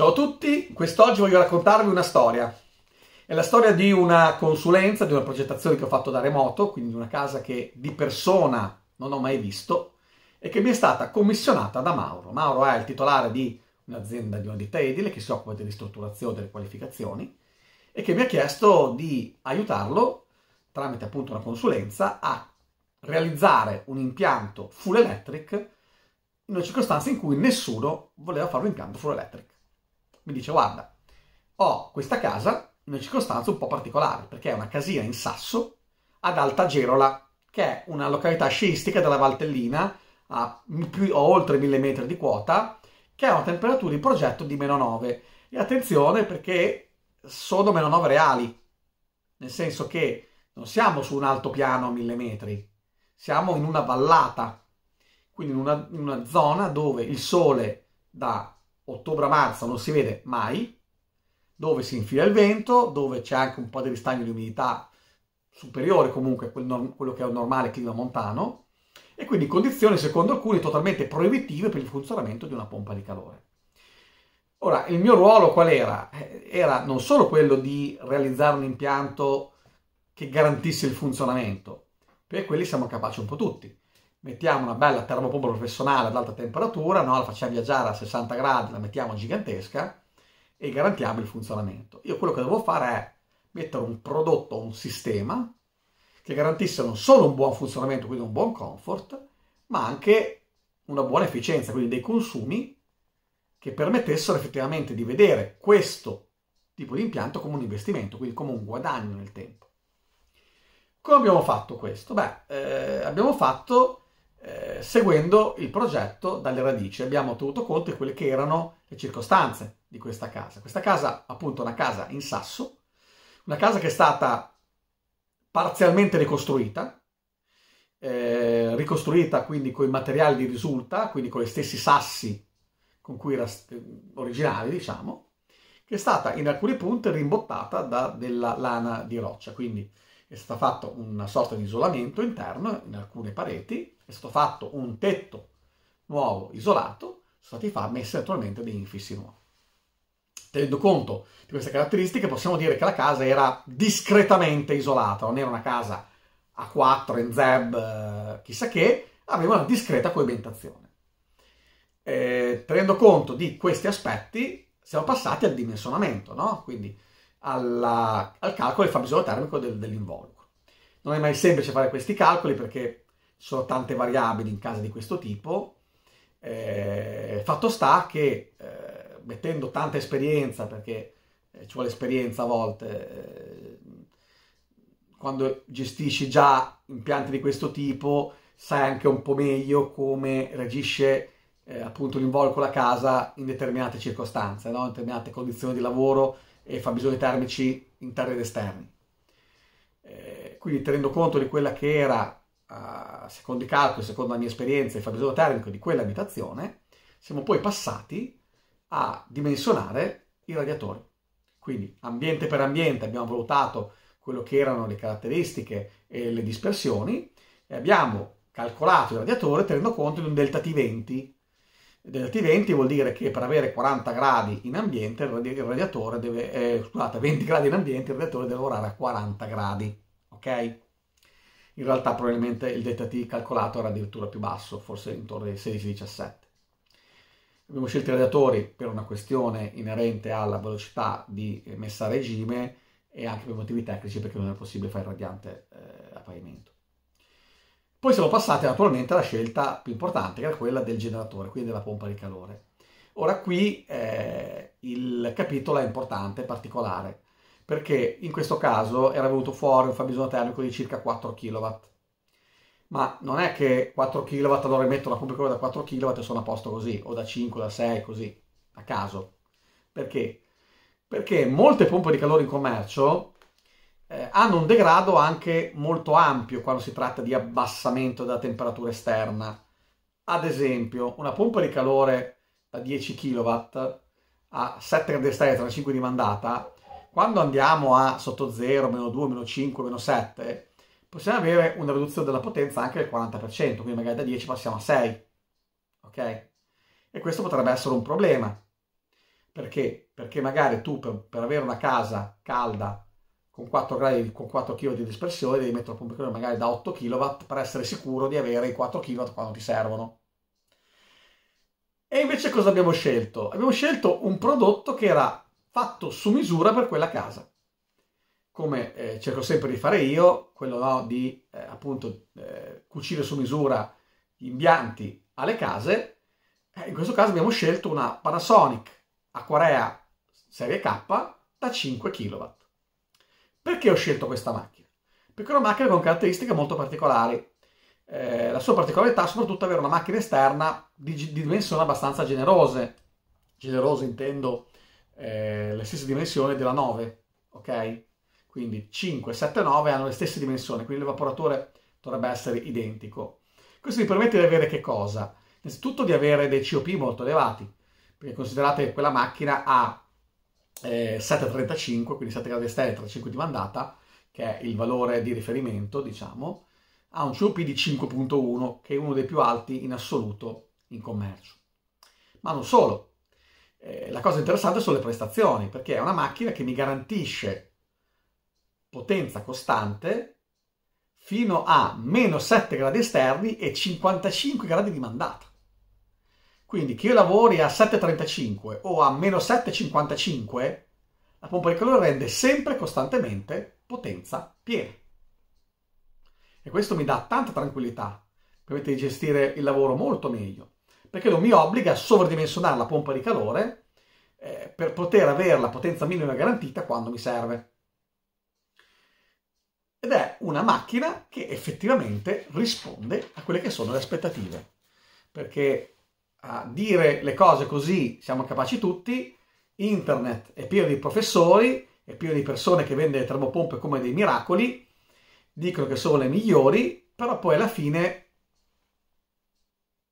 Ciao a tutti, quest'oggi voglio raccontarvi una storia. È la storia di una consulenza, di una progettazione che ho fatto da remoto, quindi una casa che di persona non ho mai visto e che mi è stata commissionata da Mauro. Mauro è il titolare di un'azienda di una ditta edile che si occupa di ristrutturazione delle qualificazioni e che mi ha chiesto di aiutarlo tramite appunto una consulenza a realizzare un impianto full electric in una circostanza in cui nessuno voleva fare un impianto full electric mi dice guarda, ho questa casa in una circostanza un po' particolare, perché è una casina in Sasso ad Alta Gerola, che è una località sciistica della Valtellina, a, più, a oltre 1000 metri di quota, che ha una temperatura di progetto di meno 9. E attenzione perché sono meno 9 reali, nel senso che non siamo su un altopiano a 1000 metri, siamo in una vallata, quindi in una, in una zona dove il sole da ottobre-marzo non si vede mai, dove si infila il vento, dove c'è anche un po' di ristagno di umidità superiore comunque a quello che è un normale clima montano, e quindi condizioni secondo alcuni totalmente proibitive per il funzionamento di una pompa di calore. Ora, il mio ruolo qual era? Eh, era non solo quello di realizzare un impianto che garantisse il funzionamento, perché quelli siamo capaci un po' tutti mettiamo una bella termopompa professionale ad alta temperatura, no? la facciamo viaggiare a 60 gradi, la mettiamo gigantesca e garantiamo il funzionamento. Io quello che devo fare è mettere un prodotto, un sistema che garantisse non solo un buon funzionamento, quindi un buon comfort, ma anche una buona efficienza, quindi dei consumi che permettessero effettivamente di vedere questo tipo di impianto come un investimento, quindi come un guadagno nel tempo. Come abbiamo fatto questo? Beh, eh, abbiamo fatto eh, seguendo il progetto dalle radici. Abbiamo tenuto conto di quelle che erano le circostanze di questa casa. Questa casa, appunto, è una casa in sasso, una casa che è stata parzialmente ricostruita, eh, ricostruita quindi con i materiali di risulta, quindi con gli stessi sassi con cui era eh, originale, diciamo, che è stata in alcuni punti rimbottata da della lana di roccia, quindi è stato fatto una sorta di isolamento interno in alcune pareti è stato fatto un tetto nuovo isolato, sono stati messi naturalmente degli infissi nuovi. Tenendo conto di queste caratteristiche, possiamo dire che la casa era discretamente isolata, non era una casa a 4 in zeb, eh, chissà che, aveva una discreta coibentazione. Eh, tenendo conto di questi aspetti, siamo passati al dimensionamento, no? quindi alla, al calcolo del fabbisogno termico del, dell'involucro. Non è mai semplice fare questi calcoli perché sono tante variabili in casa di questo tipo. Eh, fatto sta che eh, mettendo tanta esperienza, perché eh, ci vuole esperienza a volte, eh, quando gestisci già impianti di questo tipo, sai anche un po' meglio come reagisce eh, appunto l'involucro la casa in determinate circostanze, no? in determinate condizioni di lavoro e fabbisogni termici interni ed esterni. quindi tenendo conto di quella che era uh, secondo i calcoli, secondo la mia esperienza, il fabbisogno termico di quell'abitazione, siamo poi passati a dimensionare i radiatori. Quindi ambiente per ambiente abbiamo valutato quello che erano le caratteristiche e le dispersioni e abbiamo calcolato il radiatore tenendo conto di un delta T20. Delta T20 vuol dire che per avere 40 gradi in ambiente il radiatore deve, eh, scusate, 20 gradi in ambiente il radiatore deve lavorare a 40 gradi, ok? in realtà probabilmente il delta calcolato era addirittura più basso, forse intorno ai 16-17. Abbiamo scelto i radiatori per una questione inerente alla velocità di messa a regime e anche per motivi tecnici perché non è possibile fare il radiante eh, a pavimento. Poi siamo passati naturalmente alla scelta più importante, che era quella del generatore, quindi della pompa di calore. Ora qui eh, il capitolo è importante, particolare, perché in questo caso era venuto fuori un fabbisogno termico di circa 4 kW. Ma non è che 4 kW allora metto la pubblica da 4 kW e sono a posto così, o da 5, da 6, così, a caso. Perché? Perché molte pompe di calore in commercio eh, hanno un degrado anche molto ampio quando si tratta di abbassamento della temperatura esterna. Ad esempio, una pompa di calore da 10 kW a 7 gradi esterni e 35 di mandata quando andiamo a sotto 0, meno 2, meno 5, meno 7, possiamo avere una riduzione della potenza anche del 40%, quindi magari da 10 passiamo a 6. Ok? E questo potrebbe essere un problema. Perché? Perché magari tu per, per avere una casa calda con 4, gradi, con 4 kW di dispersione devi mettere un pompicolare magari da 8 kW per essere sicuro di avere i 4 kW quando ti servono. E invece cosa abbiamo scelto? Abbiamo scelto un prodotto che era fatto su misura per quella casa. Come eh, cerco sempre di fare io, quello no, di eh, appunto eh, cucire su misura gli impianti alle case, eh, in questo caso abbiamo scelto una Panasonic Aquarea serie K da 5 kW. Perché ho scelto questa macchina? Perché è una macchina con caratteristiche molto particolari. Eh, la sua particolarità è soprattutto avere una macchina esterna di, di dimensioni abbastanza generose. Generoso intendo eh, le stesse dimensioni della 9, ok? Quindi 5, 7, 9 hanno le stesse dimensioni, quindi l'evaporatore dovrebbe essere identico. Questo mi permette di avere che cosa? Innanzitutto di avere dei COP molto elevati, perché considerate che quella macchina ha eh, 7,35, quindi 7 gradi esteri, 35 di mandata, che è il valore di riferimento, diciamo, ha un COP di 5.1, che è uno dei più alti in assoluto in commercio. Ma non solo, eh, la cosa interessante sono le prestazioni, perché è una macchina che mi garantisce potenza costante fino a meno 7 gradi esterni e 55 gradi di mandata. Quindi che io lavori a 7,35 o a meno 7,55, la pompa di calore rende sempre costantemente potenza piena. E questo mi dà tanta tranquillità, permette di gestire il lavoro molto meglio perché non mi obbliga a sovradimensionare la pompa di calore eh, per poter avere la potenza minima garantita quando mi serve. Ed è una macchina che effettivamente risponde a quelle che sono le aspettative, perché a dire le cose così siamo capaci tutti, internet è pieno di professori, è pieno di persone che vendono le termopompe come dei miracoli, dicono che sono le migliori, però poi alla fine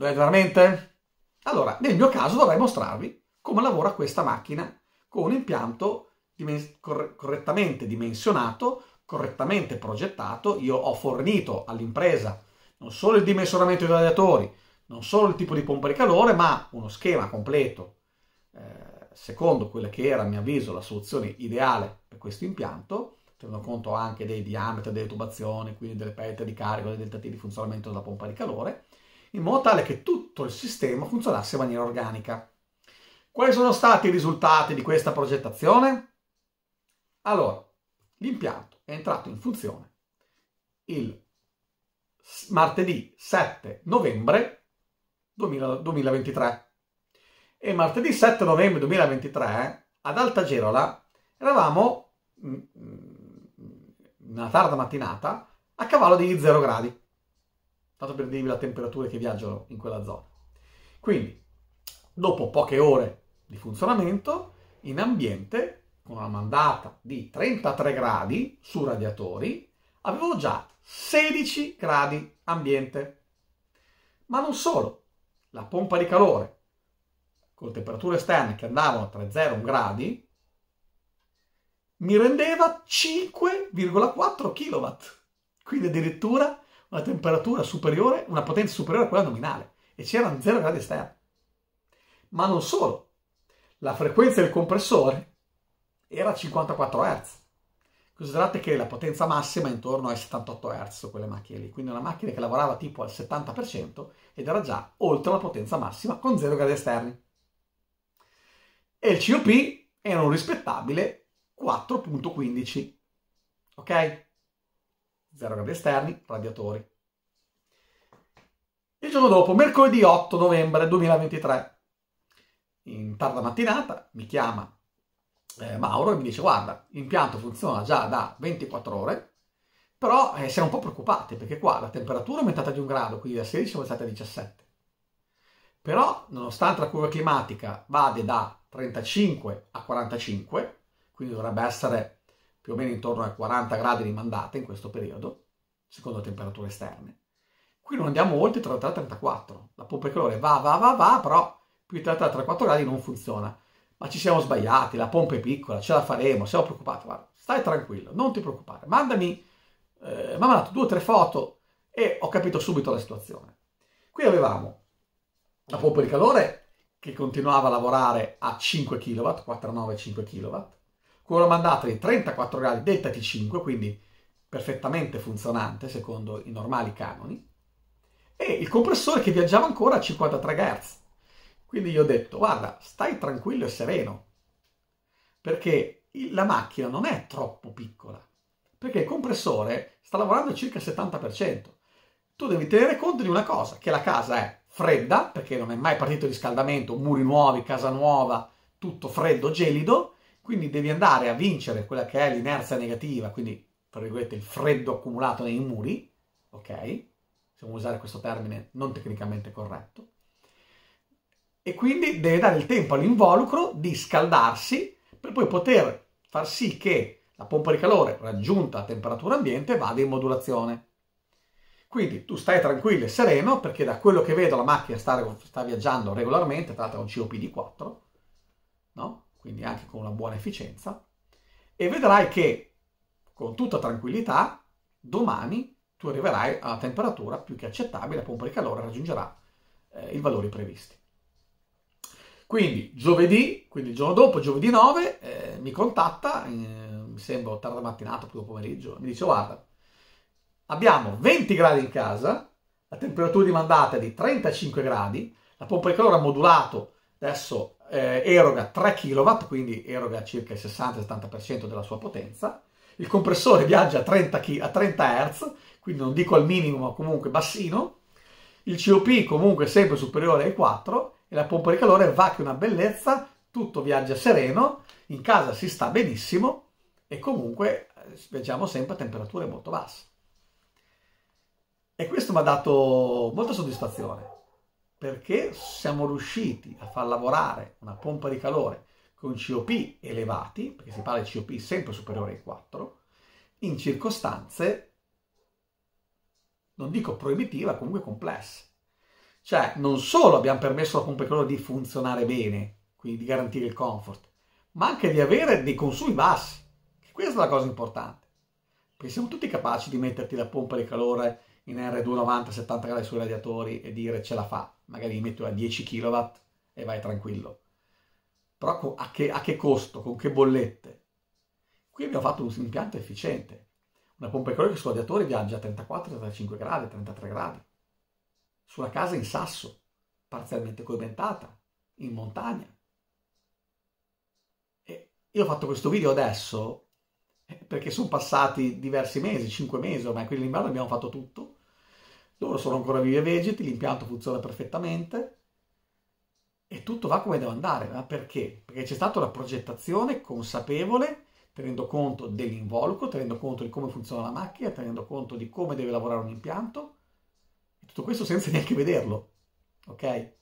Dovete veramente? Allora, nel mio caso dovrei mostrarvi come lavora questa macchina con un impianto dimen- cor- correttamente dimensionato, correttamente progettato. Io ho fornito all'impresa non solo il dimensionamento dei radiatori, non solo il tipo di pompa di calore, ma uno schema completo eh, secondo quella che era, a mio avviso, la soluzione ideale per questo impianto, tenendo conto anche dei diametri delle tubazioni, quindi delle pette di carico, dei tentativi di funzionamento della pompa di calore in modo tale che tutto il sistema funzionasse in maniera organica. Quali sono stati i risultati di questa progettazione? Allora, l'impianto è entrato in funzione il martedì 7 novembre 2023 e martedì 7 novembre 2023 ad Altagerola eravamo una mm, mm, tarda mattinata a cavallo di 0 gradi tanto per dirvi la temperatura che viaggiano in quella zona. Quindi, dopo poche ore di funzionamento, in ambiente con una mandata di 33 gradi su radiatori, avevo già 16 gradi ambiente. Ma non solo, la pompa di calore con temperature esterne che andavano tra 0 e 1 gradi mi rendeva 5,4 kW, quindi addirittura una temperatura superiore, una potenza superiore a quella nominale e c'erano 0 gradi esterni. Ma non solo, la frequenza del compressore era 54 Hz. Considerate che la potenza massima è intorno ai 78 Hz su quelle macchine lì, quindi una macchina che lavorava tipo al 70% ed era già oltre la potenza massima con 0 gradi esterni. E il COP era un rispettabile 4.15. Ok? zero cambi esterni, radiatori. Il giorno dopo, mercoledì 8 novembre 2023, in tarda mattinata, mi chiama eh, Mauro e mi dice guarda, l'impianto funziona già da 24 ore, però eh, siamo un po' preoccupati perché qua la temperatura è aumentata di un grado, quindi da 16 siamo stati a 17. Però, nonostante la curva climatica vada da 35 a 45, quindi dovrebbe essere più o meno intorno ai 40 gradi di mandata in questo periodo, secondo le temperature esterne. Qui non andiamo oltre 33 34. La pompa di calore va, va, va, va, però più di 33 34 gradi non funziona. Ma ci siamo sbagliati, la pompa è piccola, ce la faremo, siamo preoccupati. Guarda, stai tranquillo, non ti preoccupare. Mandami, eh, mi ha mandato due o tre foto e ho capito subito la situazione. Qui avevamo la pompa di calore che continuava a lavorare a 5 kW, 4,9-5 kW, quello mandato mandata di 34 gradi delta T5, quindi perfettamente funzionante secondo i normali canoni, e il compressore che viaggiava ancora a 53 Hz. Quindi io ho detto, guarda, stai tranquillo e sereno, perché la macchina non è troppo piccola, perché il compressore sta lavorando circa il 70%. Tu devi tenere conto di una cosa, che la casa è fredda, perché non è mai partito il riscaldamento, muri nuovi, casa nuova, tutto freddo, gelido, quindi devi andare a vincere quella che è l'inerzia negativa, quindi tra virgolette il freddo accumulato nei muri, ok? Se vuoi usare questo termine non tecnicamente corretto. E quindi deve dare il tempo all'involucro di scaldarsi per poi poter far sì che la pompa di calore raggiunta a temperatura ambiente vada in modulazione. Quindi tu stai tranquillo e sereno perché da quello che vedo la macchina sta, sta viaggiando regolarmente, tra l'altro è un COPD 4, quindi anche con una buona efficienza, e vedrai che con tutta tranquillità domani tu arriverai a una temperatura più che accettabile, la pompa di calore raggiungerà eh, i valori previsti. Quindi giovedì, quindi il giorno dopo, giovedì 9, eh, mi contatta, eh, mi sembra tarda mattinata, primo pomeriggio, mi dice guarda, abbiamo 20 gradi in casa, la temperatura di mandata è di 35 gradi, la pompa di calore ha modulato adesso eh, eroga 3 kW, quindi eroga circa il 60-70% della sua potenza. Il compressore viaggia a 30, a 30 Hz, quindi non dico al minimo, ma comunque bassino. Il COP comunque sempre superiore ai 4 e la pompa di calore va che una bellezza, tutto viaggia sereno, in casa si sta benissimo e comunque viaggiamo eh, sempre a temperature molto basse. E questo mi ha dato molta soddisfazione perché siamo riusciti a far lavorare una pompa di calore con COP elevati, perché si parla di COP sempre superiore ai 4, in circostanze, non dico proibitive, ma comunque complesse. Cioè, non solo abbiamo permesso alla pompa di calore di funzionare bene, quindi di garantire il comfort, ma anche di avere dei consumi bassi. Questa è la cosa importante, perché siamo tutti capaci di metterti la pompa di calore in R290 70 gradi sui radiatori e dire ce la fa, magari li metto a 10 kW e vai tranquillo. Però a che, a che costo, con che bollette? Qui abbiamo fatto un impianto efficiente, una pompa ecologica sul radiatore viaggia a 34, 35 gradi, 33 gradi, sulla casa in sasso, parzialmente coimentata, in montagna. E io ho fatto questo video adesso eh, perché sono passati diversi mesi, 5 mesi ormai, quindi l'inverno abbiamo fatto tutto loro sono ancora vivi e vegeti, l'impianto funziona perfettamente e tutto va come deve andare. Ma perché? Perché c'è stata una progettazione consapevole, tenendo conto dell'involucro, tenendo conto di come funziona la macchina, tenendo conto di come deve lavorare un impianto, e tutto questo senza neanche vederlo. Ok?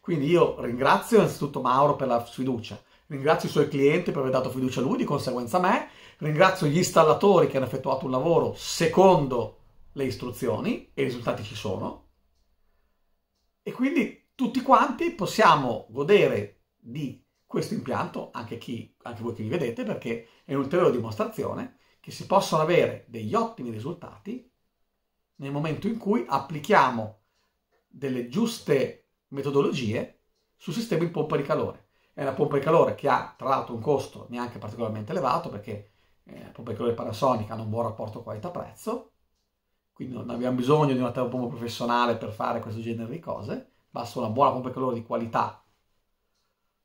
Quindi io ringrazio innanzitutto Mauro per la sfiducia, ringrazio i suoi clienti per aver dato fiducia a lui, di conseguenza a me, ringrazio gli installatori che hanno effettuato un lavoro secondo le istruzioni e i risultati ci sono e quindi tutti quanti possiamo godere di questo impianto, anche, chi, anche voi che li vedete, perché è un'ulteriore dimostrazione che si possono avere degli ottimi risultati nel momento in cui applichiamo delle giuste metodologie sul sistema in pompa di calore. È una pompa di calore che ha tra l'altro un costo neanche particolarmente elevato perché eh, pompa di calore Panasonic ha un buon rapporto qualità-prezzo quindi non abbiamo bisogno di una terapia professionale per fare questo genere di cose, basta una buona pompa di calore di qualità.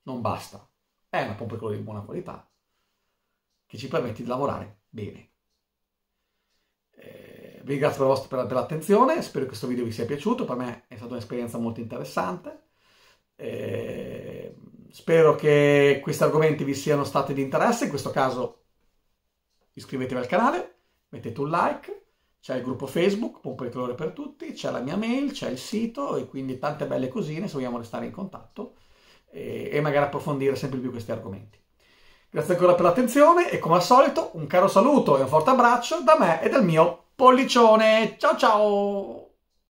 Non basta. È una pompa di calore di buona qualità che ci permette di lavorare bene. Eh, vi ringrazio per, vostra, per, per l'attenzione, spero che questo video vi sia piaciuto, per me è stata un'esperienza molto interessante. Eh, spero che questi argomenti vi siano stati di interesse, in questo caso iscrivetevi al canale, mettete un like c'è il gruppo Facebook, Pompa di Colore per tutti, c'è la mia mail, c'è il sito e quindi tante belle cosine se vogliamo restare in contatto e, e magari approfondire sempre più questi argomenti. Grazie ancora per l'attenzione e come al solito un caro saluto e un forte abbraccio da me e dal mio pollicione. Ciao ciao!